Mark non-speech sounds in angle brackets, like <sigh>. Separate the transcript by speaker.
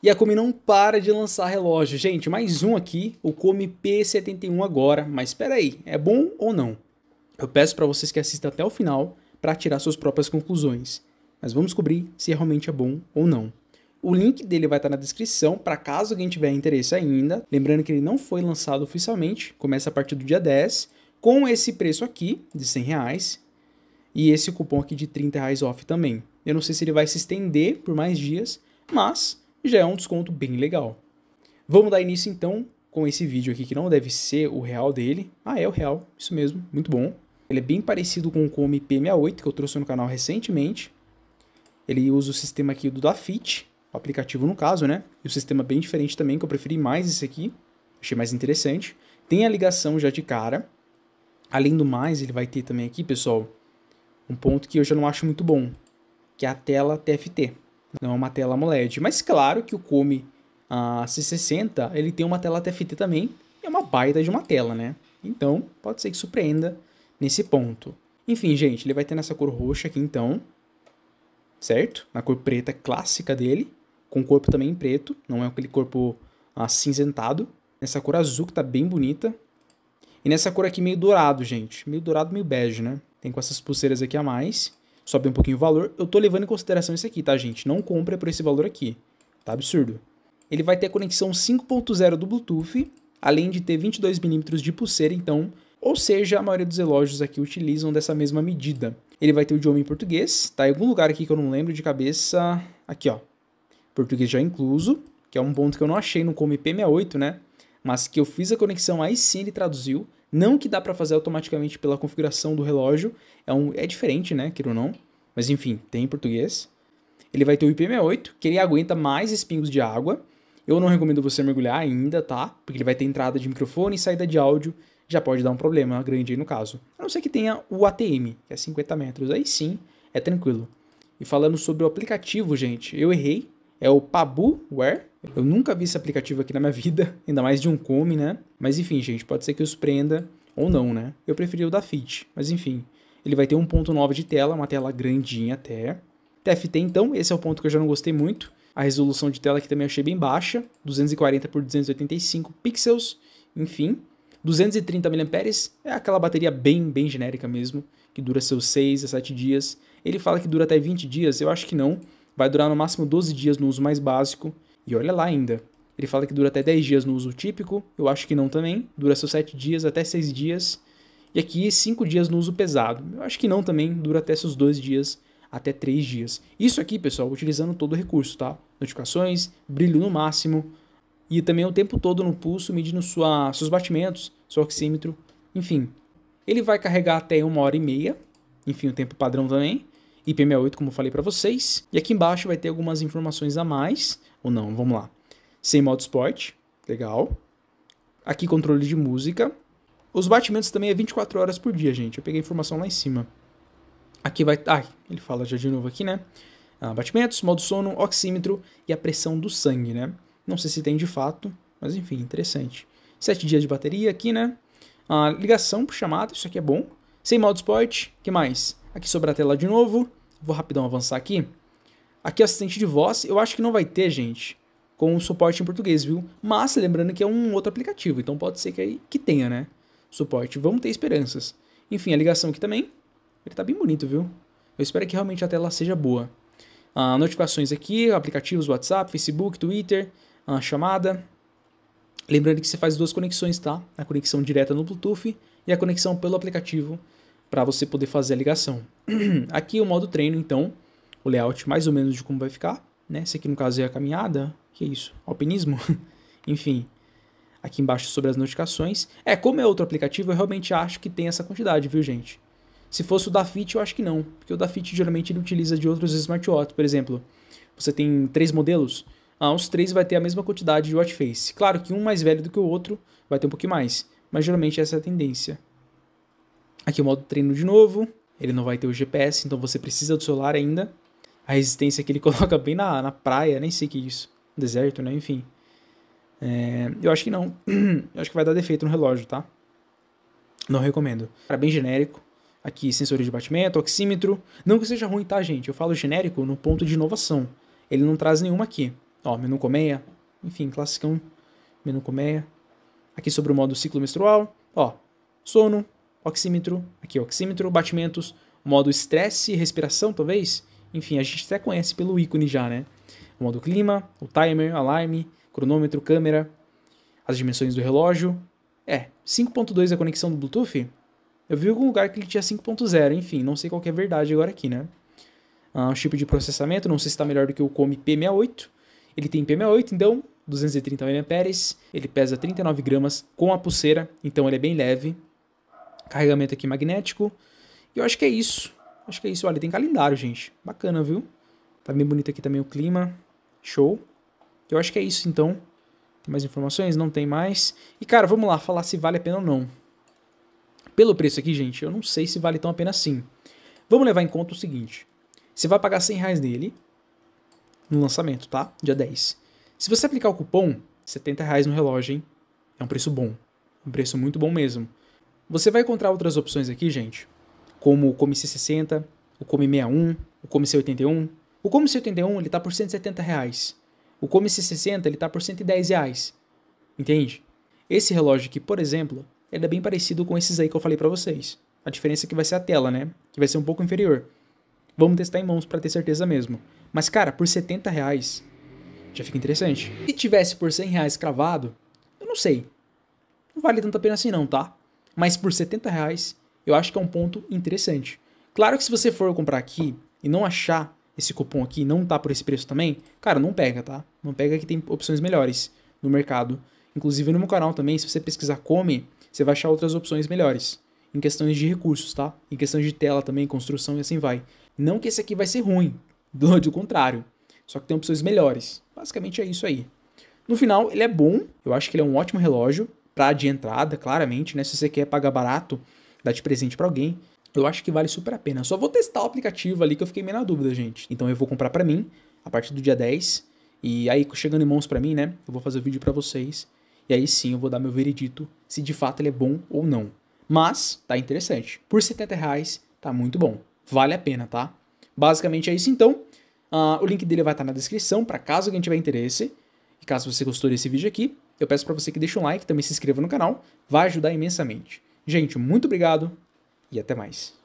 Speaker 1: E a Comi não para de lançar relógio. Gente, mais um aqui, o Comi P71 agora. Mas espera aí, é bom ou não? Eu peço para vocês que assistam até o final para tirar suas próprias conclusões. Mas vamos descobrir se é realmente é bom ou não. O link dele vai estar tá na descrição para caso alguém tiver interesse ainda. Lembrando que ele não foi lançado oficialmente, começa a partir do dia 10, com esse preço aqui de 100 reais e esse cupom aqui de 30 reais off também. Eu não sei se ele vai se estender por mais dias, mas já é um desconto bem legal. Vamos dar início então com esse vídeo aqui, que não deve ser o real dele. Ah, é o real, isso mesmo, muito bom. Ele é bem parecido com o Come P68, que eu trouxe no canal recentemente. Ele usa o sistema aqui do Dafit, o aplicativo no caso, né? E o sistema bem diferente também, que eu preferi mais esse aqui. Achei mais interessante. Tem a ligação já de cara. Além do mais, ele vai ter também aqui, pessoal, um ponto que eu já não acho muito bom, que é a tela TFT não é uma tela AMOLED. Mas claro que o Come ah, C60 ele tem uma tela TFT também, é uma baita de uma tela, né? Então pode ser que surpreenda nesse ponto. Enfim, gente, ele vai ter nessa cor roxa aqui então, certo? Na cor preta clássica dele, com corpo também preto, não é aquele corpo acinzentado. Ah, nessa cor azul que tá bem bonita. E nessa cor aqui meio dourado, gente. Meio dourado, meio bege, né? Tem com essas pulseiras aqui a mais sobe um pouquinho o valor, eu tô levando em consideração isso aqui, tá, gente? Não compra por esse valor aqui. Tá absurdo. Ele vai ter a conexão 5.0 do Bluetooth, além de ter 22 milímetros de pulseira, então, ou seja, a maioria dos relógios aqui utilizam dessa mesma medida. Ele vai ter o idioma em português, tá em algum lugar aqui que eu não lembro de cabeça, aqui ó, português já incluso, que é um ponto que eu não achei no Come P68, né? Mas que eu fiz a conexão, aí sim ele traduziu, não que dá para fazer automaticamente pela configuração do relógio, é, um, é diferente, né, quero ou não, mas enfim, tem em português. Ele vai ter o IP68, que ele aguenta mais espingos de água. Eu não recomendo você mergulhar ainda, tá? Porque ele vai ter entrada de microfone e saída de áudio, já pode dar um problema grande aí no caso. A não ser que tenha o ATM, que é 50 metros, aí sim, é tranquilo. E falando sobre o aplicativo, gente, eu errei, é o Pabuware. Eu nunca vi esse aplicativo aqui na minha <laughs> vida, ainda mais de um come, né? Mas enfim, gente, pode ser que os prenda ou não, né? Eu preferi o da Fit, mas enfim. Ele vai ter 1.9 de tela, uma tela grandinha até. TFT, então, esse é o ponto que eu já não gostei muito. A resolução de tela aqui também achei bem baixa, 240 por 285 pixels, enfim. 230 mAh é aquela bateria bem, bem genérica mesmo, que dura seus 6 a 7 dias. Ele fala que dura até 20 dias, eu acho que não vai durar no máximo 12 dias no uso mais básico, e olha lá ainda. Ele fala que dura até 10 dias no uso típico, eu acho que não também, dura seus 7 dias até 6 dias, e aqui 5 dias no uso pesado, eu acho que não também, dura até seus 2 dias até 3 dias. Isso aqui, pessoal, utilizando todo o recurso, tá? Notificações, brilho no máximo, e também o tempo todo no pulso, medindo sua, seus batimentos, seu oxímetro, enfim. Ele vai carregar até uma hora e meia, enfim, o tempo padrão também. IP68, como eu falei para vocês. E aqui embaixo vai ter algumas informações a mais, ou não, vamos lá. Sem modo esporte, legal. Aqui controle de música. Os batimentos também é 24 horas por dia, gente. Eu peguei a informação lá em cima. Aqui vai... Ai, ele fala já de novo aqui, né? Ah, batimentos, modo sono, oxímetro e a pressão do sangue, né? Não sei se tem de fato, mas enfim, interessante. 7 dias de bateria aqui, né? Ah, ligação por chamada, isso aqui é bom. Sem modo esporte, que mais? Aqui sobre a tela de novo. Vou rapidão avançar aqui. Aqui é assistente de voz, eu acho que não vai ter, gente, com suporte em português, viu? Mas lembrando que é um outro aplicativo, então pode ser que, aí, que tenha, né? Suporte, vamos ter esperanças. Enfim, a ligação aqui também, ele tá bem bonito, viu? Eu espero que realmente a tela seja boa. Ah, notificações aqui, aplicativos, WhatsApp, Facebook, Twitter, ah, chamada. Lembrando que você faz duas conexões, tá? A conexão direta no Bluetooth e a conexão pelo aplicativo para você poder fazer a ligação. <clears throat> aqui é o modo treino, então, o layout mais ou menos de como vai ficar. Né? Esse aqui, no caso, é a caminhada. que é isso? Alpinismo? <laughs> Enfim, aqui embaixo sobre as notificações. É, como é outro aplicativo, eu realmente acho que tem essa quantidade, viu, gente? Se fosse o Fit, eu acho que não, porque o Fit geralmente ele utiliza de outros smartwatches, por exemplo. Você tem três modelos, ah, os três vai ter a mesma quantidade de watch face. Claro que um mais velho do que o outro vai ter um pouquinho mais, mas geralmente essa é a tendência. Aqui é o modo treino de novo. Ele não vai ter o GPS, então você precisa do celular ainda. A resistência que ele <laughs> coloca bem na, na praia, nem sei que é isso. Deserto, né? Enfim. É, eu acho que não. <clears throat> eu acho que vai dar defeito no relógio, tá? Não recomendo. Era bem genérico. Aqui, sensores de batimento, oxímetro. Não que seja ruim, tá, gente? Eu falo genérico no ponto de inovação. Ele não traz nenhuma aqui. Ó, menu colmeia. Enfim, classicão. Menu colmeia. Aqui sobre o modo ciclo menstrual. Ó, sono, oxímetro, aqui oxímetro, batimentos, modo estresse, respiração talvez, enfim, a gente até conhece pelo ícone já, né? O modo clima, o timer, alarme, cronômetro, câmera, as dimensões do relógio. É, 5.2 é a conexão do Bluetooth? Eu vi em algum lugar que ele tinha 5.0, enfim, não sei qual é a verdade agora aqui, né? Ah, o chip de processamento, não sei se está melhor do que o Come P68. Ele tem P68, então 230 mAh, ele pesa 39 gramas com a pulseira, então ele é bem leve, carregamento aqui magnético. E eu acho que é isso. Acho que é isso. Olha, tem calendário, gente. Bacana, viu? Tá bem bonito aqui também o clima. Show. Eu acho que é isso, então. Tem mais informações? Não tem mais. E, cara, vamos lá falar se vale a pena ou não. Pelo preço aqui, gente, eu não sei se vale tão a pena assim. Vamos levar em conta o seguinte. Você vai pagar 100 reais nele no lançamento, tá? Dia 10. Se você aplicar o cupom, 70 reais no relógio, hein? É um preço bom. Um preço muito bom mesmo. Você vai encontrar outras opções aqui, gente, como o Come C60, o Come 61, o Come C81. O Come C81 ele tá por 170 reais. O Come C60 ele tá por 110 reais. Entende? Esse relógio aqui, por exemplo, ele é bem parecido com esses aí que eu falei para vocês. A diferença é que vai ser a tela, né? Que vai ser um pouco inferior. Vamos testar em mãos para ter certeza mesmo. Mas cara, por 70 reais já fica interessante. Se tivesse por 100 reais cravado, eu não sei. Não vale tanto a pena assim não, tá? mas por 70 reais eu acho que é um ponto interessante. Claro que se você for comprar aqui e não achar esse cupom aqui, não tá por esse preço também, cara, não pega, tá? Não pega que tem opções melhores no mercado. Inclusive no meu canal também, se você pesquisar Come, você vai achar outras opções melhores. Em questões de recursos, tá? Em questões de tela também, construção e assim vai. Não que esse aqui vai ser ruim, <laughs> do, do contrário. Só que tem opções melhores. Basicamente é isso aí. No final, ele é bom, eu acho que ele é um ótimo relógio pra de entrada, claramente, né? Se você quer pagar barato, dar de presente para alguém, eu acho que vale super a pena. só vou testar o aplicativo ali que eu fiquei meio na dúvida, gente. Então eu vou comprar para mim a partir do dia 10. E aí, chegando em mãos para mim, né? Eu vou fazer o vídeo para vocês. E aí sim eu vou dar meu veredito se de fato ele é bom ou não. Mas tá interessante. Por 70 reais tá muito bom. Vale a pena, tá? Basicamente é isso então. Uh, o link dele vai estar tá na descrição para caso alguém tiver interesse. E caso você gostou desse vídeo aqui, eu peço para você que deixe um like, também se inscreva no canal, vai ajudar imensamente. Gente, muito obrigado e até mais.